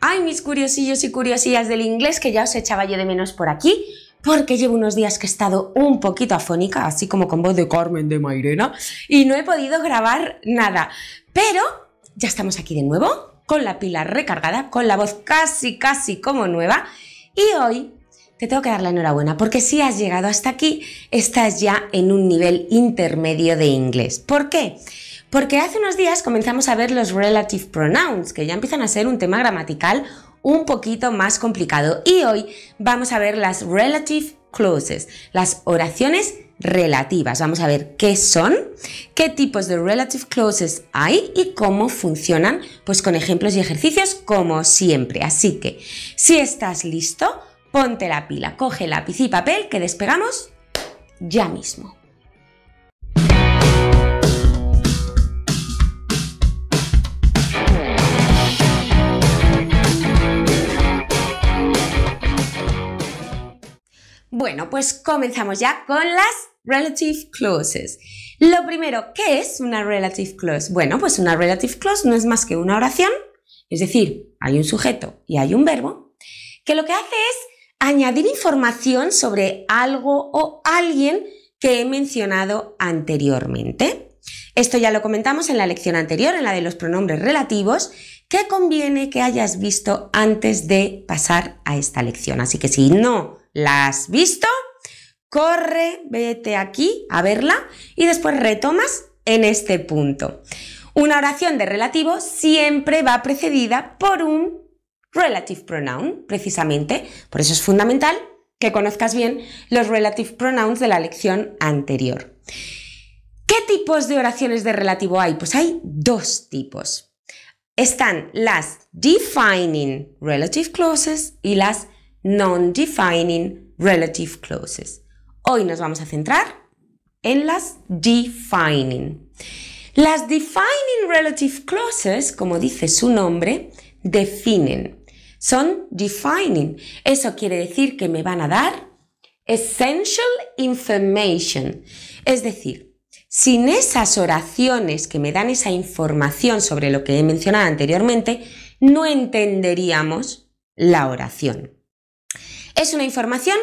Ay, mis curiosillos y curiosillas del inglés que ya os echaba yo de menos por aquí, porque llevo unos días que he estado un poquito afónica, así como con voz de Carmen de Mairena, y no he podido grabar nada. Pero ya estamos aquí de nuevo, con la pila recargada, con la voz casi, casi como nueva, y hoy te tengo que dar la enhorabuena porque si has llegado hasta aquí, estás ya en un nivel intermedio de inglés. ¿Por qué? Porque hace unos días comenzamos a ver los relative pronouns, que ya empiezan a ser un tema gramatical un poquito más complicado. Y hoy vamos a ver las relative clauses, las oraciones relativas. Vamos a ver qué son, qué tipos de relative clauses hay y cómo funcionan, pues con ejemplos y ejercicios como siempre. Así que, si estás listo, ponte la pila, coge lápiz y papel que despegamos ya mismo. Bueno, pues comenzamos ya con las relative clauses. Lo primero, ¿qué es una relative clause? Bueno, pues una relative clause no es más que una oración, es decir, hay un sujeto y hay un verbo, que lo que hace es añadir información sobre algo o alguien que he mencionado anteriormente. Esto ya lo comentamos en la lección anterior, en la de los pronombres relativos, que conviene que hayas visto antes de pasar a esta lección. Así que si no la has visto, corre, vete aquí a verla y después retomas en este punto. Una oración de relativo siempre va precedida por un relative pronoun, precisamente. Por eso es fundamental que conozcas bien los relative pronouns de la lección anterior. ¿Qué tipos de oraciones de relativo hay? Pues hay dos tipos. Están las defining relative clauses y las non-defining relative clauses. Hoy nos vamos a centrar en las defining. Las defining relative clauses, como dice su nombre, definen. Son defining. Eso quiere decir que me van a dar essential information. Es decir, sin esas oraciones que me dan esa información sobre lo que he mencionado anteriormente, no entenderíamos la oración. Es una información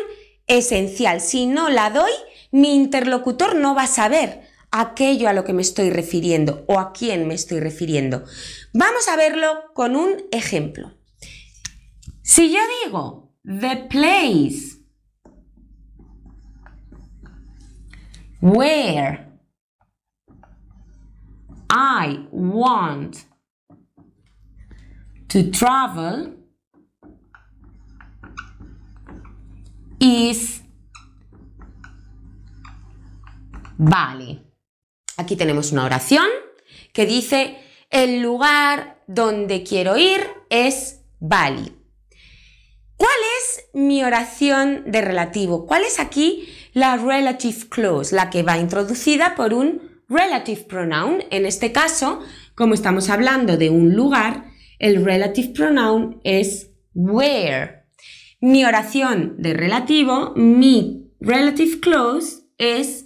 esencial. Si no la doy, mi interlocutor no va a saber aquello a lo que me estoy refiriendo o a quién me estoy refiriendo. Vamos a verlo con un ejemplo. Si yo digo the place where I want to travel vale. Aquí tenemos una oración que dice, el lugar donde quiero ir es Bali. ¿Cuál es mi oración de relativo? ¿Cuál es aquí la relative clause, la que va introducida por un relative pronoun? En este caso, como estamos hablando de un lugar, el relative pronoun es where. Mi oración de relativo, mi relative clause es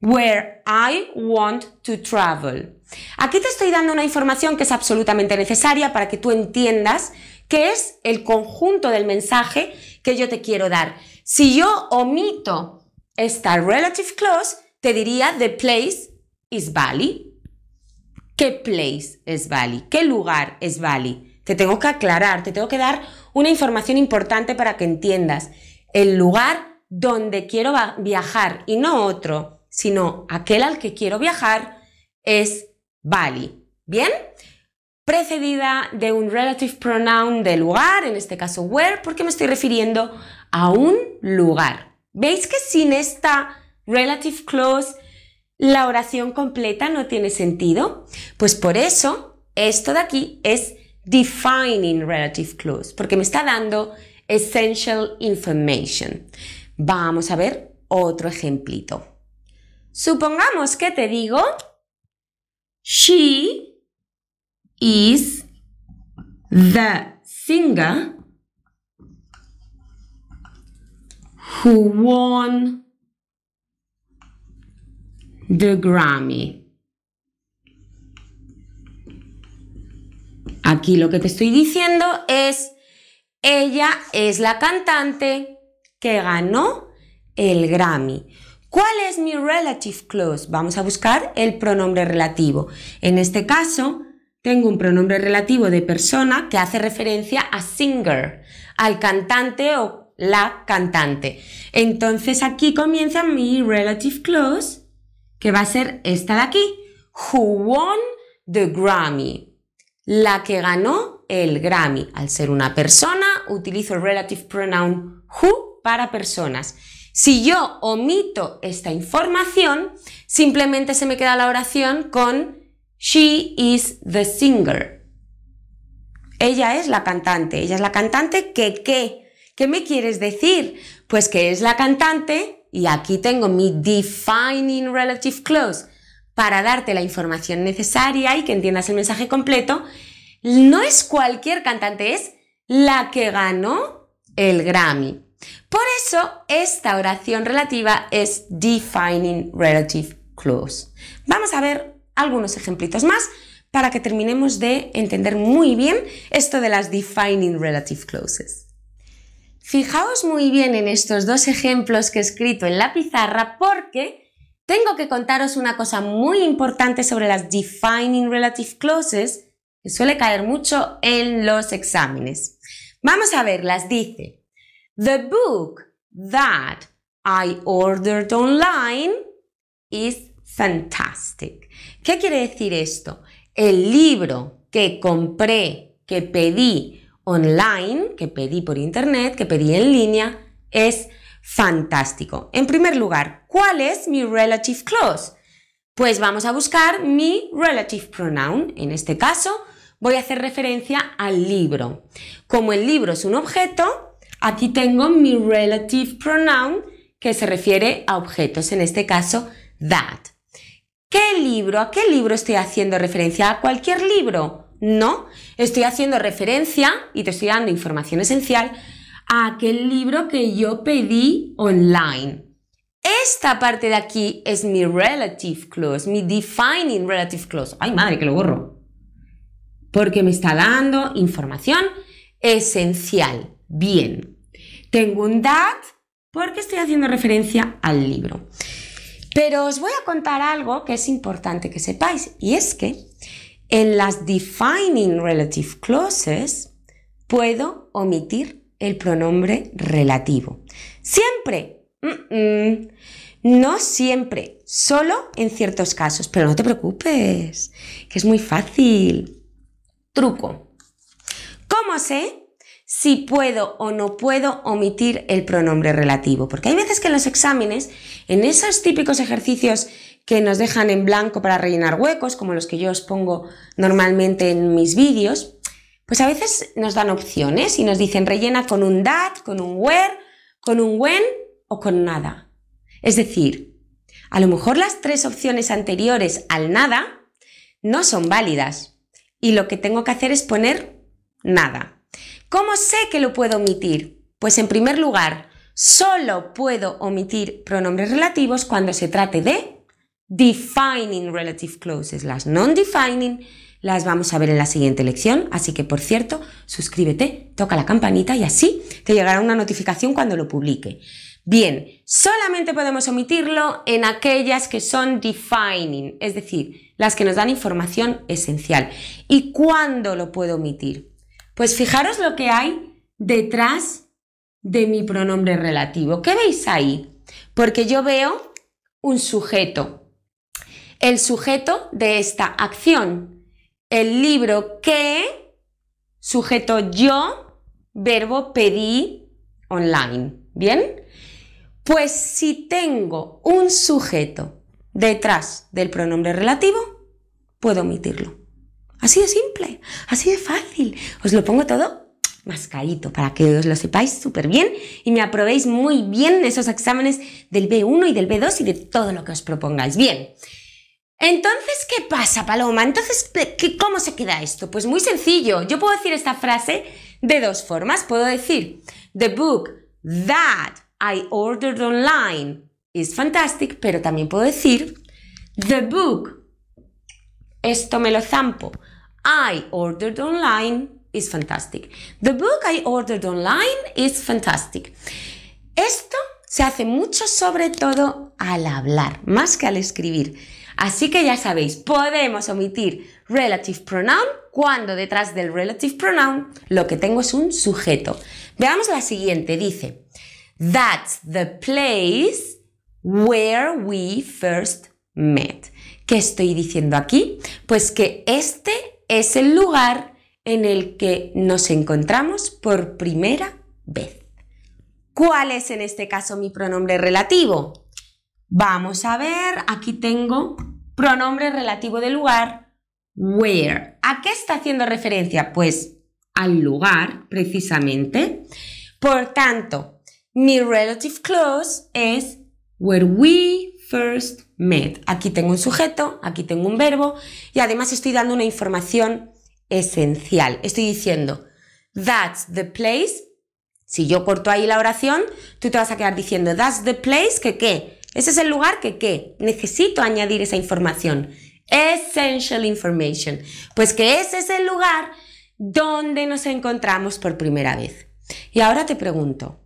where I want to travel. Aquí te estoy dando una información que es absolutamente necesaria para que tú entiendas qué es el conjunto del mensaje que yo te quiero dar. Si yo omito esta relative clause, te diría the place is Bali. ¿Qué place es Bali? ¿Qué lugar es Bali? Te tengo que aclarar, te tengo que dar una información importante para que entiendas el lugar donde quiero viajar y no otro, sino aquel al que quiero viajar es Bali. ¿Bien? Precedida de un relative pronoun de lugar, en este caso where, porque me estoy refiriendo a un lugar. ¿Veis que sin esta relative clause la oración completa no tiene sentido? Pues por eso esto de aquí es defining relative clause, porque me está dando essential information. Vamos a ver otro ejemplito. Supongamos que te digo, she is the singer who won the Grammy. Aquí lo que te estoy diciendo es, ella es la cantante que ganó el Grammy. ¿Cuál es mi relative clause? Vamos a buscar el pronombre relativo. En este caso, tengo un pronombre relativo de persona que hace referencia a singer, al cantante o la cantante. Entonces aquí comienza mi relative clause, que va a ser esta de aquí. Who won the Grammy? la que ganó el Grammy. Al ser una persona, utilizo el relative pronoun who para personas. Si yo omito esta información, simplemente se me queda la oración con She is the singer. Ella es la cantante. Ella es la cantante que qué. ¿Qué me quieres decir? Pues que es la cantante y aquí tengo mi defining relative clause para darte la información necesaria y que entiendas el mensaje completo, no es cualquier cantante, es la que ganó el Grammy. Por eso, esta oración relativa es Defining Relative Clause. Vamos a ver algunos ejemplitos más para que terminemos de entender muy bien esto de las Defining Relative Clauses. Fijaos muy bien en estos dos ejemplos que he escrito en la pizarra porque tengo que contaros una cosa muy importante sobre las Defining Relative Clauses que suele caer mucho en los exámenes. Vamos a ver, las Dice, The book that I ordered online is fantastic. ¿Qué quiere decir esto? El libro que compré, que pedí online, que pedí por internet, que pedí en línea, es Fantástico. En primer lugar, ¿cuál es mi relative clause? Pues vamos a buscar mi relative pronoun. En este caso, voy a hacer referencia al libro. Como el libro es un objeto, aquí tengo mi relative pronoun que se refiere a objetos, en este caso, that. ¿Qué libro? ¿A qué libro estoy haciendo referencia? ¿A cualquier libro? No, estoy haciendo referencia y te estoy dando información esencial aquel libro que yo pedí online. Esta parte de aquí es mi relative clause, mi defining relative clause. Ay, madre, que lo borro. Porque me está dando información esencial. Bien. Tengo un that porque estoy haciendo referencia al libro. Pero os voy a contar algo que es importante que sepáis y es que en las defining relative clauses puedo omitir el pronombre relativo. Siempre. No siempre, solo en ciertos casos, pero no te preocupes, que es muy fácil. Truco. ¿Cómo sé si puedo o no puedo omitir el pronombre relativo? Porque hay veces que en los exámenes, en esos típicos ejercicios que nos dejan en blanco para rellenar huecos, como los que yo os pongo normalmente en mis vídeos, pues a veces nos dan opciones y nos dicen rellena con un that, con un where, con un when o con nada. Es decir, a lo mejor las tres opciones anteriores al nada no son válidas y lo que tengo que hacer es poner nada. ¿Cómo sé que lo puedo omitir? Pues en primer lugar, solo puedo omitir pronombres relativos cuando se trate de defining relative clauses, las non-defining las vamos a ver en la siguiente lección, así que por cierto, suscríbete, toca la campanita y así te llegará una notificación cuando lo publique. Bien, solamente podemos omitirlo en aquellas que son defining, es decir, las que nos dan información esencial. ¿Y cuándo lo puedo omitir? Pues fijaros lo que hay detrás de mi pronombre relativo. ¿Qué veis ahí? Porque yo veo un sujeto. El sujeto de esta acción el libro que, sujeto yo, verbo pedí online. ¿Bien? Pues si tengo un sujeto detrás del pronombre relativo, puedo omitirlo. Así de simple, así de fácil. Os lo pongo todo mascarito para que os lo sepáis súper bien y me aprobéis muy bien esos exámenes del B1 y del B2 y de todo lo que os propongáis. Bien, entonces, ¿qué pasa, Paloma? Entonces, ¿cómo se queda esto? Pues muy sencillo. Yo puedo decir esta frase de dos formas. Puedo decir, The book that I ordered online is fantastic, pero también puedo decir, The book, esto me lo zampo, I ordered online is fantastic. The book I ordered online is fantastic. Esto se hace mucho sobre todo al hablar, más que al escribir. Así que ya sabéis, podemos omitir relative pronoun cuando detrás del relative pronoun lo que tengo es un sujeto. Veamos la siguiente, dice, That's the place where we first met. ¿Qué estoy diciendo aquí? Pues que este es el lugar en el que nos encontramos por primera vez. ¿Cuál es en este caso mi pronombre relativo? Vamos a ver, aquí tengo Pronombre relativo del lugar, where. ¿A qué está haciendo referencia? Pues al lugar, precisamente. Por tanto, mi relative clause es where we first met. Aquí tengo un sujeto, aquí tengo un verbo y además estoy dando una información esencial. Estoy diciendo, that's the place. Si yo corto ahí la oración, tú te vas a quedar diciendo, that's the place que qué? Ese es el lugar que, ¿qué? Necesito añadir esa información. Essential information. Pues que ese es el lugar donde nos encontramos por primera vez. Y ahora te pregunto,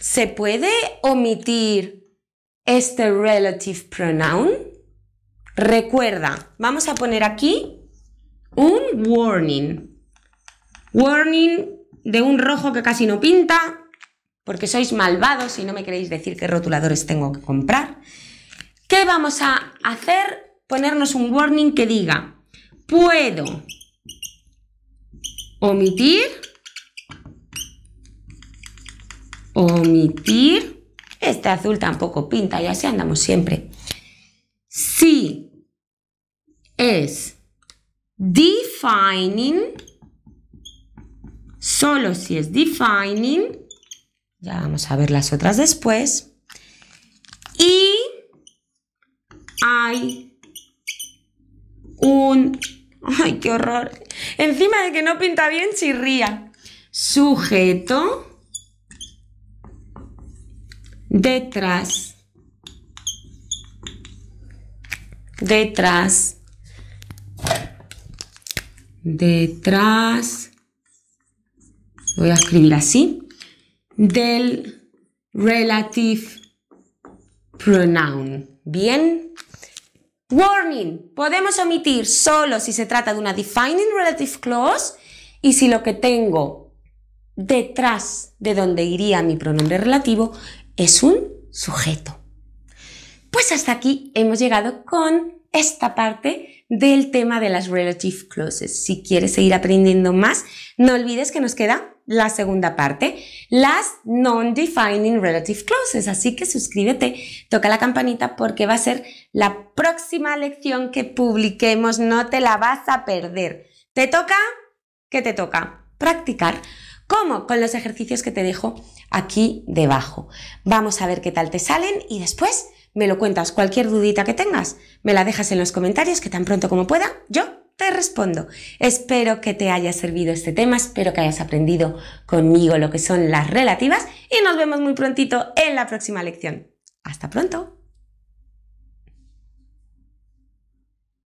¿se puede omitir este relative pronoun? Recuerda, vamos a poner aquí un warning. Warning de un rojo que casi no pinta, porque sois malvados y no me queréis decir qué rotuladores tengo que comprar. ¿Qué vamos a hacer? Ponernos un warning que diga, puedo omitir, omitir, este azul tampoco pinta y así andamos siempre. Si es defining, solo si es defining, ya vamos a ver las otras después. Y hay un... ¡Ay, qué horror! Encima de que no pinta bien, chirría. Sujeto detrás detrás detrás voy a escribir así del relative pronoun. Bien. Warning. Podemos omitir solo si se trata de una defining relative clause y si lo que tengo detrás de donde iría mi pronombre relativo es un sujeto. Pues hasta aquí hemos llegado con esta parte del tema de las relative clauses. Si quieres seguir aprendiendo más, no olvides que nos queda la segunda parte, las non-defining relative clauses. Así que suscríbete, toca la campanita porque va a ser la próxima lección que publiquemos, no te la vas a perder. ¿Te toca? ¿Qué te toca? Practicar. ¿Cómo? Con los ejercicios que te dejo aquí debajo. Vamos a ver qué tal te salen y después me lo cuentas. Cualquier dudita que tengas, me la dejas en los comentarios que tan pronto como pueda yo te respondo. Espero que te haya servido este tema, espero que hayas aprendido conmigo lo que son las relativas y nos vemos muy prontito en la próxima lección. Hasta pronto.